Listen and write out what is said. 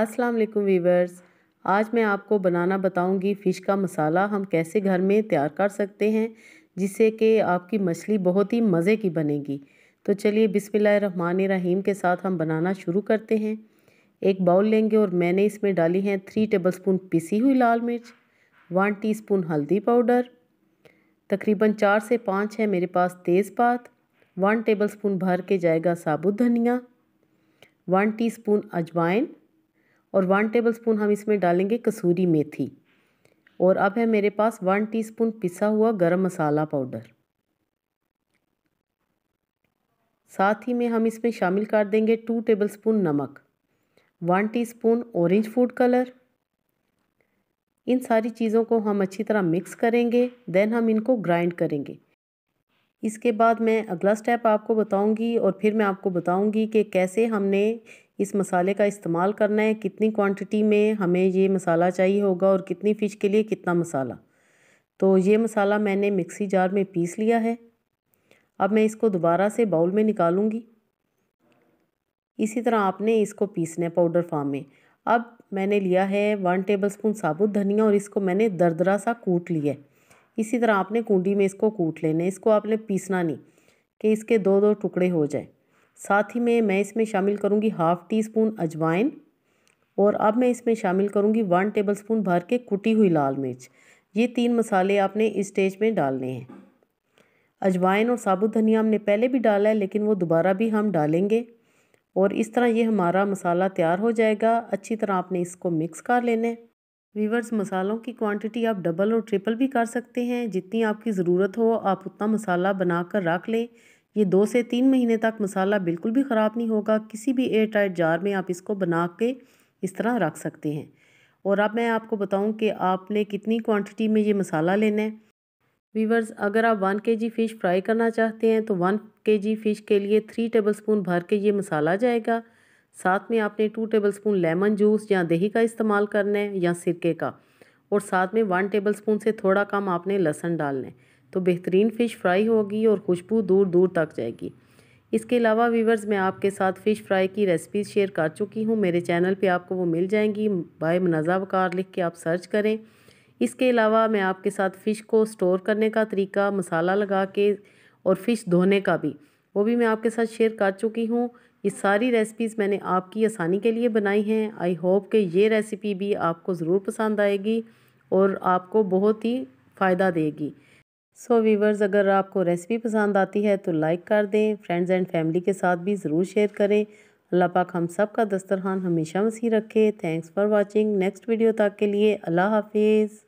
अस्सलाम वालेकुम वीवर्स आज मैं आपको बनाना बताऊंगी फ़िश का मसाला हम कैसे घर में तैयार कर सकते हैं जिससे कि आपकी मछली बहुत ही मज़े की बनेगी तो चलिए बिसमिल्ल रहीम के साथ हम बनाना शुरू करते हैं एक बाउल लेंगे और मैंने इसमें डाली है थ्री स्पून पिसी हुई लाल मिर्च वन स्पून हल्दी पाउडर तकरीबन चार से पाँच है मेरे पास तेज़पात वन टेबलस्पून भर के जाएगा साबुत धनिया वन टीस्पून अजवाइन और वन टेबलस्पून हम इसमें डालेंगे कसूरी मेथी और अब है मेरे पास वन टीस्पून पिसा हुआ गरम मसाला पाउडर साथ ही में हम इसमें शामिल कर देंगे टू टेबलस्पून नमक one teaspoon orange food colour इन सारी चीज़ों को हम अच्छी तरह मिक्स करेंगे देन हम इनको ग्राइंड करेंगे इसके बाद मैं अगला स्टेप आपको बताऊंगी और फिर मैं आपको बताऊंगी कि कैसे हमने इस मसाले का इस्तेमाल करना है कितनी क्वांटिटी में हमें ये मसाला चाहिए होगा और कितनी फ़िश के लिए कितना मसाला तो ये मसाला मैंने मिक्सी जार में पीस लिया है अब मैं इसको दोबारा से बाउल में निकालूंगी इसी तरह आपने इसको पीसना है पाउडर फार्म में अब मैंने लिया है वन टेबल स्पून साबुत धनिया और इसको मैंने दरदरा सा कूट लिया इसी तरह आपने कूडी में इसको कूट लेना इसको आपने पीसना नहीं कि इसके दो दो टुकड़े हो जाए साथ ही में मैं इसमें शामिल करूँगी हाफ़ टी स्पून अजवाइन और अब मैं इसमें शामिल करूँगी वन टेबल स्पून भर के कुटी हुई लाल मिर्च ये तीन मसाले आपने इस स्टेज में डालने हैं अजवाइन और साबुत धनिया हमने पहले भी डाला है लेकिन वो दोबारा भी हम डालेंगे और इस तरह ये हमारा मसाला तैयार हो जाएगा अच्छी तरह आपने इसको मिक्स कर लेना है वीवर्स मसालों की क्वांटिटी आप डबल और ट्रिपल भी कर सकते हैं जितनी आपकी ज़रूरत हो आप उतना मसाला बना कर रख लें ये दो से तीन महीने तक मसाला बिल्कुल भी ख़राब नहीं होगा किसी भी एयर टाइट जार में आप इसको बना के इस तरह रख सकते हैं और अब मैं आपको बताऊं कि आपने कितनी क्वांटिटी में ये मसाला लेना है वीवर्स अगर आप वन के जी फ़िश फ्राई करना चाहते हैं तो वन के जी फ़िश के लिए थ्री टेबल स्पून भर के ये मसाला जाएगा साथ में आपने two tablespoon lemon juice या दही का इस्तेमाल करना है या सिरके का और साथ में वन टेबल स्पून से थोड़ा कम आपने लहसन डालना है तो बेहतरीन फ़िश फ्राई होगी और खुशबू दूर दूर तक जाएगी इसके अलावा व्यूवर्स मैं आपके साथ फ़िश फ्राई की रेसिपीज़ शेयर कर चुकी हूँ मेरे चैनल पे आपको वो मिल जाएंगी बाय मनाजा वकार लिख के आप सर्च करें इसके अलावा मैं आपके साथ फ़िश को स्टोर करने का तरीका मसाला लगा के और फ़िश धोने का भी वो भी मैं आपके साथ शेयर कर चुकी हूँ ये सारी रेसिपीज़ मैंने आपकी आसानी के लिए बनाई हैं आई होप कि ये रेसिपी भी आपको ज़रूर पसंद आएगी और आपको बहुत ही फ़ायदा देगी सो so वीवर्स अगर आपको रेसिपी पसंद आती है तो लाइक कर दें फ्रेंड्स एंड फैमिली के साथ भी ज़रूर शेयर करें अल्लाह पाक हम सब का दस्तरखान हमेशा वसी रखे thanks for watching next video तक के लिए अल्लाह हाफिज़